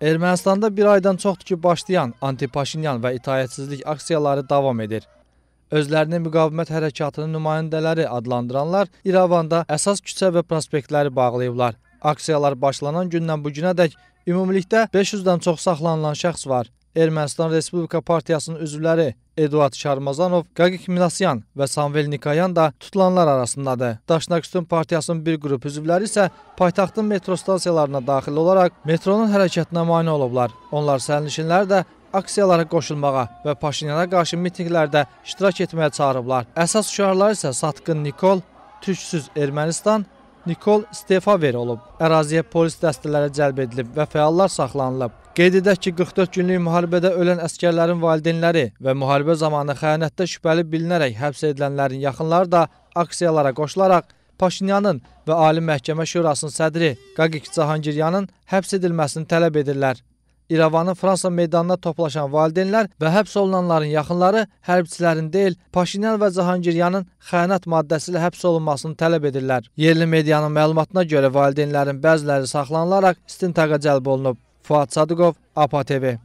Ermənistanda bir aydan çoxdur ki, başlayan anti-Paşinyan və itayətsizlik aksiyaları davam edir. Özlərini müqavimət hərəkatının nümayəndələri adlandıranlar İrəvanda əsas küçə və prospektləri bağlayıblar. Aksiyalar başlanan gündən bu günədək ümumilikdə 500-dən çox saxlanılan şəxs var. Ermənistan Respublika Partiyasının üzvləri Eduard Şarmazanov, Qaqiq Minasyan və Samvel Nikayan da tutulanlar arasındadır. Daşnaküstün partiyasının bir qrup üzvləri isə paytaxtın metro stansiyalarına daxil olaraq metronun hərəkətinə mane olublar. Onlar sərnişinlər də aksiyalara qoşulmağa və Paşinyana qarşı mitinqlərdə iştirak etməyə çağırıblar. Əsas şüarlar isə Satqın Nikol, Türksüz Ermənistan Nikol istefa veri olub. Əraziyə polis dəstələri cəlb edilib və fəallar saxlanılıb. Qeyd edək ki, 44 günlük müharibədə ölən əskərlərin valideynləri və müharibə zamanı xəyanətdə şübhəli bilinərək həbs edilənlərin yaxınları da aksiyalara qoşularaq Paşinyanın və Ali Məhkəmə Şurasının sədri Qaqiq Cahangiryanın həbs edilməsini tələb edirlər. İrəvanın Fransa meydanına toplaşan valideynlər və həbs olunanların yaxınları hərbçilərin deyil, Paşinyan və Cahangiryanın xəyanət maddəsi ilə həbs olunmasını tələb edirlər. Yerli medianın məlumatına görə valideynlərin bəziləri saxlanılaraq istintaqa cəlb olunub. Fuad Sadıqov, APA TV.